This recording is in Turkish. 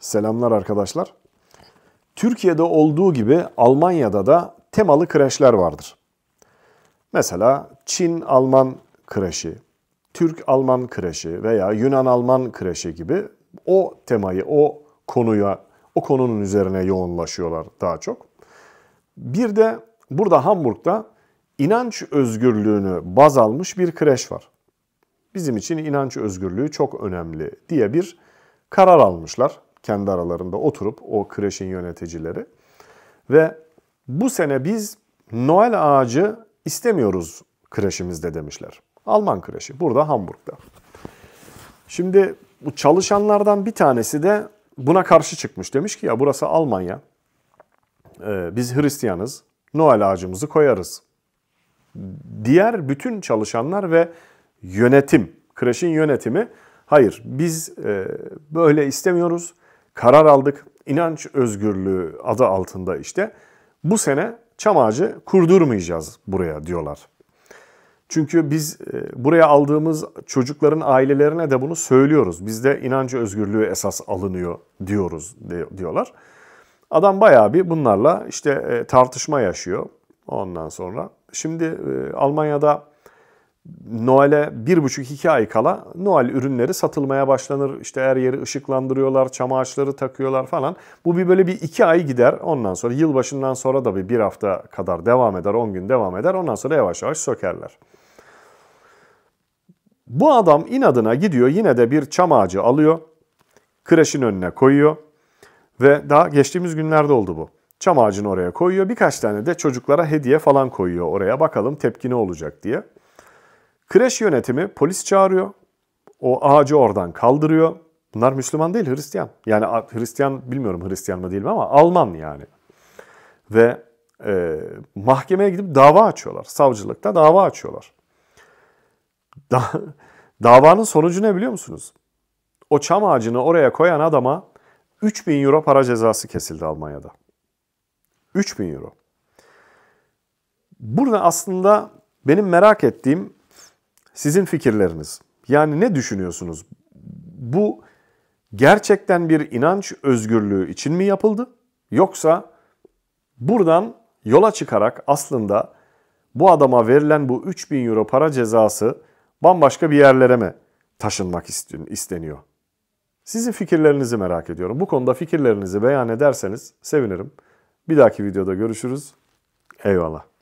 Selamlar arkadaşlar. Türkiye'de olduğu gibi Almanya'da da temalı kreşler vardır. Mesela Çin-Alman kreşi, Türk-Alman kreşi veya Yunan-Alman kreşi gibi o temayı, o konuya, o konunun üzerine yoğunlaşıyorlar daha çok. Bir de burada Hamburg'da inanç özgürlüğünü baz almış bir kreş var. Bizim için inanç özgürlüğü çok önemli diye bir karar almışlar kendi aralarında oturup o kreşin yöneticileri. Ve bu sene biz Noel ağacı istemiyoruz kreşimizde demişler. Alman kreşi burada Hamburg'da. Şimdi bu çalışanlardan bir tanesi de buna karşı çıkmış. Demiş ki ya burası Almanya. Ee, biz Hristiyanız. Noel ağacımızı koyarız. Diğer bütün çalışanlar ve yönetim, kreşin yönetimi hayır biz e, böyle istemiyoruz karar aldık. İnanç özgürlüğü adı altında işte bu sene çam ağacı kurdurmayacağız buraya diyorlar. Çünkü biz e, buraya aldığımız çocukların ailelerine de bunu söylüyoruz. Bizde inancı özgürlüğü esas alınıyor diyoruz diyorlar. Adam bayağı bir bunlarla işte e, tartışma yaşıyor ondan sonra. Şimdi e, Almanya'da Noel'e bir buçuk iki ay kala Noel ürünleri satılmaya başlanır. İşte her yeri ışıklandırıyorlar, çam ağaçları takıyorlar falan. Bu bir böyle bir iki ay gider. Ondan sonra yılbaşından sonra da bir, bir hafta kadar devam eder, on gün devam eder. Ondan sonra yavaş yavaş sökerler. Bu adam inadına gidiyor yine de bir çam ağacı alıyor. Kreşin önüne koyuyor. Ve daha geçtiğimiz günlerde oldu bu. Çam ağacını oraya koyuyor. Birkaç tane de çocuklara hediye falan koyuyor oraya. Bakalım tepki ne olacak diye. Kreş yönetimi polis çağırıyor. O ağacı oradan kaldırıyor. Bunlar Müslüman değil Hristiyan. Yani Hristiyan bilmiyorum Hristiyan mı değil mi ama Alman yani. Ve e, mahkemeye gidip dava açıyorlar. Savcılıkta dava açıyorlar. Da, davanın sonucu ne biliyor musunuz? O çam ağacını oraya koyan adama 3000 euro para cezası kesildi Almanya'da. 3000 euro. Burada aslında benim merak ettiğim sizin fikirleriniz. Yani ne düşünüyorsunuz? Bu gerçekten bir inanç özgürlüğü için mi yapıldı? Yoksa buradan yola çıkarak aslında bu adama verilen bu 3000 euro para cezası bambaşka bir yerlere mi taşınmak isteniyor? Sizin fikirlerinizi merak ediyorum. Bu konuda fikirlerinizi beyan ederseniz sevinirim. Bir dahaki videoda görüşürüz. Eyvallah.